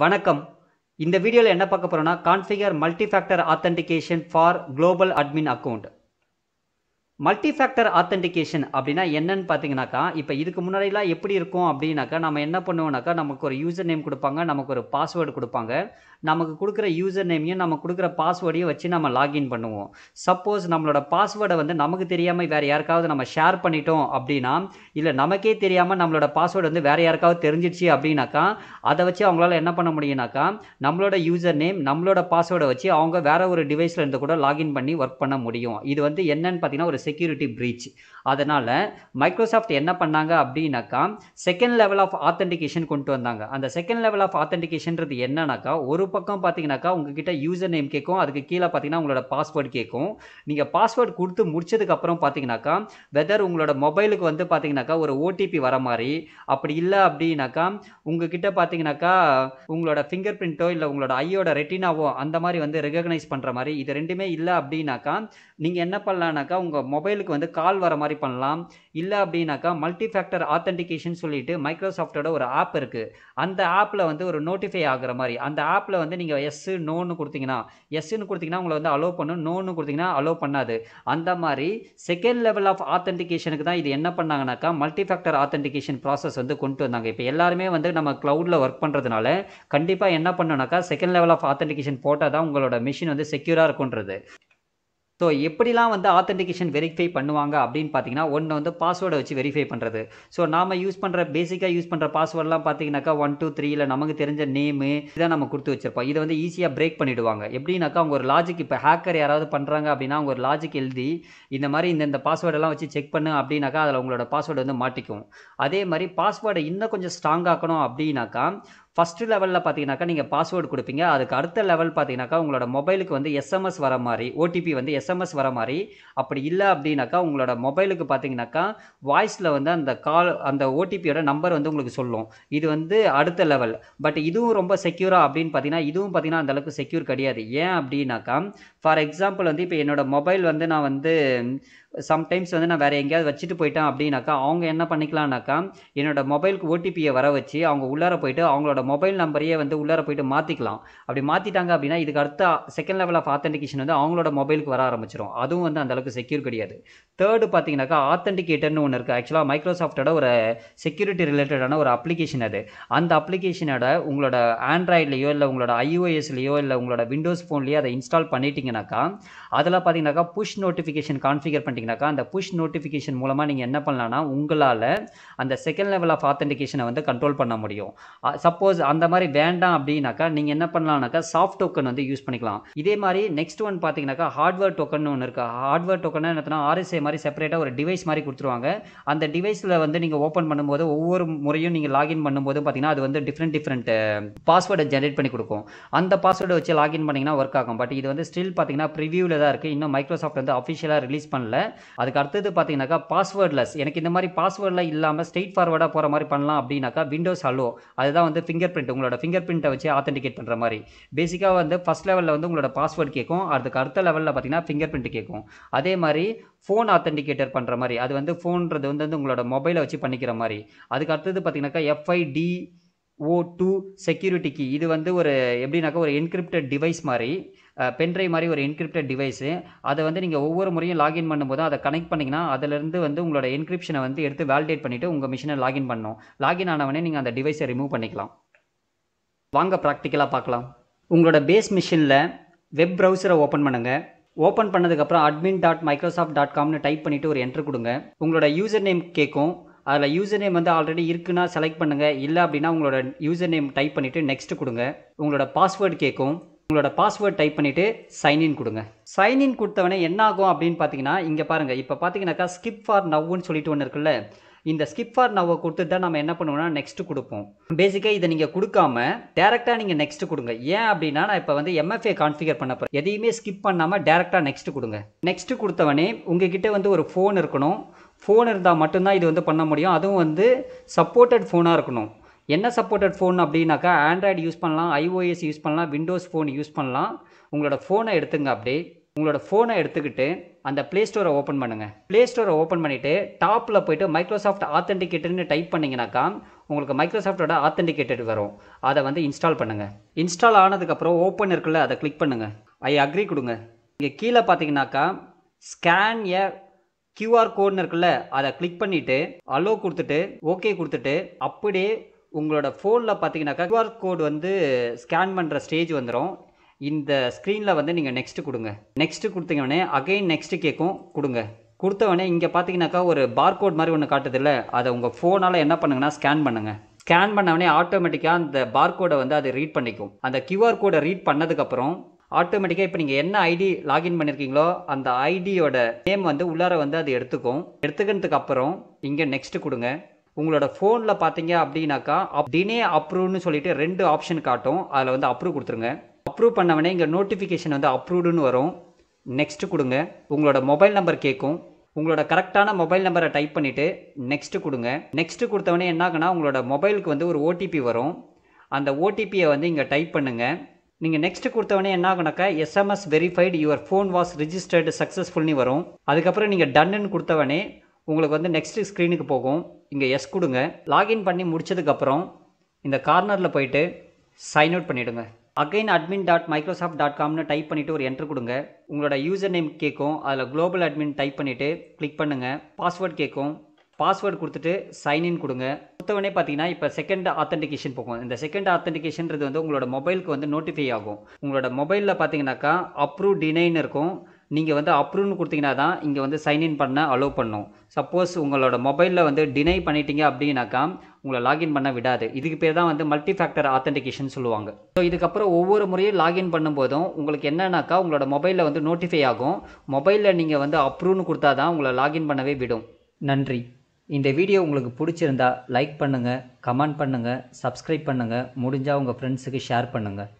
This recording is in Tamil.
வணக்கம் இந்த வீடியோவில் என்ன பார்க்க போகிறோன்னா configure multi factor authentication for global admin account multi factor authentication அப்படின்னா என்னன்னு பார்த்தீங்கன்னாக்கா இப்போ இதுக்கு முன்னாடிலாம் எப்படி இருக்கும் அப்படின்னாக்கா நம்ம என்ன பண்ணுவோம்னாக்கா நமக்கு ஒரு யூசர் நேம் கொடுப்பாங்க நமக்கு ஒரு பாஸ்வேர்டு கொடுப்பாங்க நமக்கு கொடுக்குற யூசர் நேமையும் நம்ம கொடுக்குற பாஸ்வேர்டையும் வச்சு நம்ம லாகின் பண்ணுவோம் சப்போஸ் நம்மளோட பாஸ்வேர்டை வந்து நமக்கு தெரியாமல் வேறு யாருக்காவது நம்ம ஷேர் பண்ணிட்டோம் அப்படின்னா இல்லை நமக்கே தெரியாமல் நம்மளோட பாஸ்வேர்டு வந்து வேறு யாருக்காவது தெரிஞ்சிடுச்சு அப்படின்னாக்கா அதை வச்சு அவங்களால என்ன பண்ண முடியும்னாக்கா நம்மளோட யூசர் நேம் நம்மளோட பாஸ்வேர்டை வச்சு அவங்க வேறு ஒரு டிவைஸில் இருந்து கூட லாகின் பண்ணி ஒர்க் பண்ண முடியும் இது வந்து என்னன்னு பார்த்தீங்கன்னா ஒரு செக்யூரிட்டி ப்ரீச் அதனால் மைக்ரோசாஃப்ட் என்ன பண்ணாங்க அப்படின்னாக்கா செகண்ட் லெவல் ஆஃப் ஆத்தென்டிகேஷன் கொண்டு வந்தாங்க அந்த செகண்ட் லெவல் ஆஃப் ஆத்தென்டிகேஷன்றது என்னன்னாக்கா ஒரு பக்கம் பார்த்தீங்கன்னாக்கா உங்ககிட்ட யூசர் நேம் கேட்கும் அதுக்கு கீழே பார்த்தீங்கன்னா உங்களோட பாஸ்வேர்டு கேட்கும் நீங்கள் பாஸ்வேர்டு கொடுத்து முடிச்சதுக்கப்புறம் பார்த்தீங்கன்னாக்கா வெதர் உங்களோட மொபைலுக்கு வந்து பார்த்தீங்கன்னாக்கா ஒரு ஓடிபி வர மாதிரி அப்படி இல்லை அப்படின்னாக்கா உங்ககிட்ட பார்த்தீங்கன்னாக்கா உங்களோட ஃபிங்கர் பிரிண்ட்டோ இல்லை உங்களோட ஐயோட ரெட்டினாவோ அந்த மாதிரி வந்து ரெகக்னைஸ் பண்ணுற மாதிரி இது ரெண்டுமே இல்லை அப்படின்னாக்கா நீங்கள் என்ன பண்ணலான்னாக்கா உங்கள் மொபைலுக்கு வந்து கால் வர மாதிரி பண்ணலாம் இல்லை அப்படின்னாக்கா மல்டி ஃபேக்டர் ஆத்தன்டிகேஷன் சொல்லிட்டு மைக்ரோசாஃப்டோட ஒரு ஆப் இருக்குது அந்த ஆப்பில் வந்து ஒரு நோட்டிஃபை ஆகிற மாதிரி அந்த ஆப்பில் வந்து நீங்கள் எஸ்ஸு நோன்னு கொடுத்தீங்கன்னா எஸ்ஸுன்னு கொடுத்தீங்கன்னா உங்களை வந்து அலோவ் பண்ணும் நோன்னு கொடுத்தீங்கன்னா அலோவ் பண்ணாது அந்த மாதிரி செகண்ட் லெவல் ஆஃப் ஆத்தன்டிகேஷனுக்கு தான் இது என்ன பண்ணாங்கனாக்கா மல்டி ஃபேக்டர் ஆத்தன்டிகேஷன் ப்ராசஸ் வந்து கொண்டு வந்தாங்க இப்போ எல்லாருமே வந்து நம்ம க்ளவுடில் ஒர்க் பண்ணுறதுனால கண்டிப்பாக என்ன பண்ணோம்னாக்கா செகண்ட் லெவல் ஆஃப் ஆத்தன்டிகேஷன் போட்டால் தான் உங்களோட மிஷின் வந்து செக்யூராக இருக்குன்றது ஸோ எப்படிலாம் வந்து ஆத்தென்டிகேஷன் வெரிஃபை பண்ணுவாங்க அப்படின்னு பார்த்தீங்கன்னா ஒன்று வந்து பாஸ்வேர்டை வச்சு வெரிஃபை பண்ணுறது ஸோ நாம் யூஸ் பண்ணுற பேசிக்காக யூஸ் பண்ணுற பாஸ்வேர்டெலாம் பார்த்தீங்கன்னாக்கா ஒன் டூ த்ரீ இல்லை நமக்கு தெரிஞ்ச நேமு இதை நம்ம கொடுத்து வச்சிருப்போம் இதை வந்து ஈஸியாக பிரேக் பண்ணிவிடுவாங்க எப்படின்னாக்கா அவங்க ஒரு லாஜிக் இப்போ ஹேக்கர் யாராவது பண்ணுறாங்க அப்படின்னா அவங்க ஒரு லாஜிக் எழுதி இந்த மாதிரி இந்த இந்த பாஸ்வேர்டெல்லாம் வச்சு செக் பண்ணு அப்படின்னாக்கா அதில் உங்களோட பாஸ்வேர்டு வந்து மாட்டிக்கும் அதே மாதிரி பாஸ்வேர்டை இன்னும் கொஞ்சம் ஸ்ட்ராங் ஆக்கணும் அப்படின்னாக்கா ஃபஸ்ட்டு லெவலில் பார்த்தீங்கன்னாக்கா நீங்கள் பாஸ்வேர்டு கொடுப்பீங்க அதுக்கு அடுத்த லெவல் பார்த்தீங்கன்னாக்கா உங்களோட மொபைலுக்கு வந்து எஸ்எம்எஸ் வர மாதிரி ஓடிபி வந்து எஸ்எம்எஸ் வர மாதிரி அப்படி இல்லை அப்படின்னாக்கா உங்களோட மொபைலுக்கு பார்த்தீங்கன்னாக்கா வாய்ஸில் வந்து அந்த கால் அந்த ஓடிபியோட நம்பர் வந்து உங்களுக்கு சொல்லும் இது வந்து அடுத்த லெவல் பட் இதுவும் ரொம்ப செக்யூரா அப்படின்னு பார்த்தீங்கன்னா இதுவும் பார்த்தீங்கன்னா அந்தளவுக்கு செக்யூர் கிடையாது ஏன் அப்படின்னாக்கா ஃபார் எக்ஸாம்பிள் வந்து இப்போ என்னோடய மொபைல் வந்து நான் வந்து சம்டைம்ஸ் வந்து நான் வேறு எங்கேயாவது வச்சுட்டு போயிட்டேன் அப்படின்னாக்கா அவங்க என்ன பண்ணிக்கலாம்னாக்கா என்னோட மொபைலுக்கு ஓடிபியை வர வச்சு அவங்க உள்ளார போயிட்டு அவங்களோட மொபைல் நம்பரையே வந்து உள்ளார போயிட்டு மாற்றிக்கலாம் அப்படி மாற்றிட்டாங்க அப்படின்னா இதுக்கு அடுத்த செகண்ட் லெவல் ஆஃப் ஆத்தென்டிகேஷன் வந்து அவங்களோட மொபைலுக்கு வர ஆரம்பிச்சிடும் அதுவும் வந்து அந்தளவுக்கு செக்யூர் கிடையாது தேர்டு பார்த்தீங்கன்னாக்கா ஆத்தென்டிகேட்டர்னு ஒன்று இருக்குது ஆக்சுவலாக மைக்ரோசாஃப்டோட ஒரு செக்யூரிட்டி ரிலேட்டடான ஒரு அப்ளிகேஷன் அது அந்த அப்ளிகேஷனோட உங்களோட ஆண்ட்ராய்ட்லேயோ இல்லை உங்களோட ஐஓஎஸ்லேயோ இல்லை உங்களோட விண்டோஸ் ஃபோன்லேயோ அதை இன்ஸ்டால் பண்ணிட்டீங்கன்னாக்கா அதில் பார்த்தீங்கன்னாக்கா புஷ் நோட்டிஃபிகேஷன் கான்ஃபிகர் பண்ணி பண்ணிட்டீங்கனாக்கா அந்த புஷ் நோட்டிஃபிகேஷன் மூலமாக நீங்கள் என்ன பண்ணலான்னா உங்களால் அந்த செகண்ட் லெவல் ஆஃப் ஆத்தென்டிகேஷனை வந்து கண்ட்ரோல் பண்ண முடியும் சப்போஸ் அந்த மாதிரி வேண்டாம் அப்படின்னாக்கா நீங்கள் என்ன பண்ணலாம்னாக்கா சாஃப்ட் டோக்கன் வந்து யூஸ் பண்ணிக்கலாம் இதே மாதிரி நெக்ஸ்ட் ஒன் பார்த்தீங்கன்னாக்கா ஹார்ட்வேர் டோக்கன் ஒன்று இருக்குது ஹார்ட்வேர் டோக்கன் என்ன ஆர்எஸ்ஏ மாதிரி செப்பரேட்டாக ஒரு டிவைஸ் மாதிரி கொடுத்துருவாங்க அந்த டிவைஸில் வந்து நீங்கள் ஓப்பன் பண்ணும்போது ஒவ்வொரு முறையும் நீங்கள் லாகின் பண்ணும்போது பார்த்தீங்கன்னா அது வந்து டிஃப்ரெண்ட் டிஃப்ரெண்ட் பாஸ்வேர்டை ஜென்ரேட் பண்ணி கொடுக்கும் அந்த பாஸ்வேர்டை வச்சு லாகின் பண்ணிங்கன்னா ஒர்க் ஆகும் பட் இது வந்து ஸ்டில் பார்த்தீங்கன்னா ப்ரிவியூவில் தான் இருக்குது இன்னும் மைக்ரோசாஃப்ட் வந்து அஃபிஷியலாக ரிலீஸ் பண்ணல அதுக்கு அடுத்தது பார்த்தீங்கன்னாக்கா பாஸ்வேர்ட்லெஸ் எனக்கு இந்த மாதிரி பாஸ்வேர்டில் இல்லாமல் ஸ்ட்ரெயிட் ஃபார்வர்டாக போகிற மாதிரி பண்ணலாம் அப்படின்னாக்கா விண்டோஸ் ஹலோ அதுதான் வந்து ஃபிங்கர் பிரிண்ட் உங்களோட ஃபிங்கர் பிரிண்ட்டை வச்சு ஆத்தென்டிகேட் பண்ணுற மாதிரி பேசிக்காக வந்து ஃபஸ்ட் லெவலில் வந்து உங்களோட பாஸ்வேர்டு கேட்கும் அதுக்கு அடுத்த லெவலில் பார்த்தீங்கன்னா ஃபிங்கர் பிரிண்ட் கேட்கும் அதே மாதிரி ஃபோன் ஆத்தென்டிகேட்டர் பண்ணுற மாதிரி அது வந்து ஃபோன்றது வந்து உங்களோட மொபைலை வச்சு பண்ணிக்கிற மாதிரி அதுக்கு அடுத்தது பார்த்தீங்கன்னாக்கா எஃப்ஐடி ஓ டூ செக்யூரிட்டிக்கு இது வந்து ஒரு எப்படின்னாக்கா ஒரு என்கிரிப்டட் டிவைஸ் மாதிரி பென்ட்ரைவ் மாதிரி ஒரு என்கிரிப்டட் டிவைஸு அதை வந்து நீங்கள் ஒவ்வொரு முறையும் லாகின் பண்ணும்போது அதை கனெக்ட் பண்ணிங்கன்னா அதிலிருந்து வந்து உங்களோட என்கிரிப்ஷனை வந்து எடுத்து வேலிடேட் பண்ணிவிட்டு உங்கள் மிஷினை லாகின் பண்ணணும் லாகின் ஆனவனே நீங்கள் அந்த டிவைஸை ரிமூவ் பண்ணிக்கலாம் வாங்க ப்ராக்டிக்கலாக பார்க்கலாம் உங்களோட பேஸ் மிஷினில் வெப் ப்ரௌசரை ஓப்பன் பண்ணுங்கள் ஓப்பன் பண்ணதுக்கப்புறம் அட்மின் டாட் மைக்ரோசாஃப்ட் டாட் காம்னு டைப் பண்ணிவிட்டு ஒரு என்ட்ரு கொடுங்க உங்களோட யூசர் நேம் கேட்கும் அதில் யூசர் நேம் வந்து ஆல்ரெடி இருக்குன்னா செலக்ட் பண்ணுங்கள் இல்லை அப்படின்னா உங்களோட யூசர் நேம் டைப் பண்ணிவிட்டு நெக்ஸ்ட் கொடுங்க உங்களோட பாஸ்வேர்டு கேட்கும் உங்களோட பாஸ்வேர்ட் டைப் பண்ணிவிட்டு சைன்இன் கொடுங்க சைன்இன் கொடுத்தவனே என்ன ஆகும் அப்படின்னு பார்த்தீங்கன்னா இங்கே பாருங்கள் இப்போ பார்த்தீங்கன்னாக்கா ஸ்கிப் ஃபார் நவ்வுன்னு சொல்லிட்டு ஒன்று இருக்குல்ல இந்த ஸ்கிப் ஃபார் நவ்வை கொடுத்துட்டு தான் நம்ம என்ன பண்ணுவோம்னா நெக்ஸ்ட் கொடுப்போம் பேசிக்காக இதை நீங்கள் கொடுக்காம டேரெக்டாக நீங்கள் நெக்ஸ்ட் கொடுங்க ஏன் அப்படின்னா நான் இப்போ வந்து எம்எஃப்ஏ கான்ஃபிகர் பண்ண போகிறேன் எதையுமே ஸ்கிப் பண்ணாமல் டேரெக்டாக நெக்ஸ்ட் கொடுங்க நெக்ஸ்ட் கொடுத்தவனே உங்ககிட்ட வந்து ஒரு ஃபோன் இருக்கணும் ஃபோன் இருந்தால் மட்டும்தான் இது வந்து பண்ண முடியும் அதுவும் வந்து சப்போர்ட்டட் ஃபோனாக இருக்கணும் என்ன சப்போர்ட்டட் ஃபோன் அப்படின்னாக்கா ஆண்ட்ராய்டு யூஸ் பண்ணலாம் ஐஓஎஸ் யூஸ் பண்ணலாம் விண்டோஸ் ஃபோன் யூஸ் பண்ணலாம் உங்களோட ஃபோனை எடுத்துங்க அப்படியே உங்களோட ஃபோனை எடுத்துக்கிட்டு அந்த ப்ளே ஸ்டோரை ஓப்பன் பண்ணுங்கள் ப்ளே ஸ்டோரை ஓப்பன் பண்ணிவிட்டு டாப்பில் போய்ட்டு மைக்ரோசாஃப்ட் ஆத்தென்டிகேட்டர்னு டைப் பண்ணிங்கனாக்கா உங்களுக்கு மைக்ரோசாஃப்டோட ஆத்தென்டிகேட்டட் வரும் அதை வந்து இன்ஸ்டால் பண்ணுங்கள் இன்ஸ்டால் ஆனதுக்கப்புறம் ஓப்பன் இருக்குல்ல அதை கிளிக் பண்ணுங்கள் ஐ அக்ரி கொடுங்க இங்கே கீழே பார்த்தீங்கன்னாக்கா ஸ்கேன் ஏ கியூஆர் கோட்னு இருக்குல்ல அதை கிளிக் பண்ணிவிட்டு அலோ கொடுத்துட்டு ஓகே கொடுத்துட்டு அப்படியே உங்களோட ஃபோனில் பார்த்தீங்கன்னாக்கா கியூஆர் கோடு வந்து ஸ்கேன் பண்ணுற ஸ்டேஜ் வந்துடும் இந்த ஸ்க்ரீனில் வந்து நீங்கள் நெக்ஸ்ட்டு கொடுங்க நெக்ஸ்ட்டு கொடுத்தீங்கன்னே அகைன் நெக்ஸ்ட்டு கேட்கும் கொடுங்க கொடுத்தவொடனே இங்கே பார்த்தீங்கன்னாக்கா ஒரு பார்கோட் மாதிரி ஒன்று காட்டுதில்ல அதை உங்கள் ஃபோனால் என்ன பண்ணுங்கன்னா ஸ்கேன் பண்ணுங்கள் ஸ்கேன் பண்ணவனே ஆட்டோமேட்டிக்காக அந்த பார்கோடை வந்து அது ரீட் பண்ணிக்கும் அந்த கியூஆர் கோடை ரீட் பண்ணதுக்கப்புறம் ஆட்டோமேட்டிக்காக இப்போ நீங்கள் என்ன ஐடி லாகின் பண்ணியிருக்கீங்களோ அந்த ஐடியோட நேம் வந்து உள்ளார வந்து அது எடுத்துக்கும் எடுத்துக்கிறதுக்கு இங்கே நெக்ஸ்ட்டு கொடுங்க உங்களோட ஃபோனில் பார்த்தீங்க அப்படின்னாக்கா டினே அப்ரூவ்னு சொல்லிட்டு ரெண்டு ஆப்ஷன் காட்டும் அதில் வந்து அப்ரூவ் கொடுத்துருங்க அப்ரூவ் பண்ணவனே இங்கே நோட்டிஃபிகேஷன் வந்து அப்ரூவ்டுன்னு வரும் நெக்ஸ்ட்டு கொடுங்க உங்களோட மொபைல் நம்பர் கேட்கும் உங்களோட கரெக்டான மொபைல் நம்பரை டைப் பண்ணிவிட்டு நெக்ஸ்ட்டு கொடுங்க நெக்ஸ்ட்டு கொடுத்தவொடனே என்ன உங்களோட மொபைலுக்கு வந்து ஒரு ஓடிபி வரும் அந்த ஓடிபியை வந்து இங்கே டைப் பண்ணுங்கள் நீங்கள் நெக்ஸ்ட்டு கொடுத்தவொடனே என்ன SMS verified your phone was registered சக்ஸஸ்ஃபுல்னு வரும் அதுக்கப்புறம் நீங்கள் டன்னுன்னு கொடுத்தவொடனே உங்களுக்கு வந்து நெக்ஸ்ட் ஸ்க்ரீனுக்கு போகும் இங்கே எஸ் கொடுங்க லாகின் பண்ணி முடிச்சதுக்கப்புறம் இந்த கார்னரில் போயிட்டு சைன் அவுட் பண்ணிவிடுங்க again admin dot Microsoft dot காம்னு டைப் பண்ணிவிட்டு ஒரு என்ட்ரு கொடுங்க உங்களோட யூசர் நேம் கேட்கும் அதில் குளோபல் அட்மின் டைப் பண்ணிவிட்டு கிளிக் பண்ணுங்கள் பாஸ்வேர்ட் கேட்கும் பாஸ்வேர்டு கொடுத்துட்டு சைன்இன் கொடுங்க கொடுத்தவொடனே பார்த்தீங்கன்னா இப்போ செகண்ட் ஆத்தென்டிகேஷன் போகும் இந்த செகண்ட் ஆத்தென்டிகேஷன்றது வந்து உங்களோட மொபைலுக்கு வந்து நோட்டிஃபை ஆகும் உங்களோட மொபைலில் பார்த்தீங்கன்னாக்கா அப்ரூவ் டினைன்னு இருக்கும் நீங்கள் வந்து அப்ரூவ்னு கொடுத்தீங்கன்னா தான் இங்கே வந்து சைன்இன் பண்ண அலோவ் பண்ணும் சப்போஸ் உங்களோட மொபைலில் வந்து டினை பண்ணிட்டீங்க அப்படின்னாக்கா உங்களை லாகின் பண்ண விடாது இதுக்கு பேர் தான் வந்து மல்டி ஃபேக்டர் ஆத்தென்டிகேஷன் சொல்லுவாங்க ஸோ இதுக்கப்புறம் ஒவ்வொரு முறையும் லாகின் பண்ணும்போதும் உங்களுக்கு என்னன்னாக்கா உங்களோட மொபைலில் வந்து நோட்டிஃபை ஆகும் மொபைலில் நீங்கள் வந்து அப்ரூவ்னு கொடுத்தா தான் உங்களை லாகின் பண்ணவே விடும் நன்றி இந்த வீடியோ உங்களுக்கு பிடிச்சிருந்தா லைக் பண்ணுங்கள் கமெண்ட் பண்ணுங்கள் சப்ஸ்கிரைப் பண்ணுங்கள் முடிஞ்சால் உங்கள் ஃப்ரெண்ட்ஸுக்கு ஷேர் பண்ணுங்கள்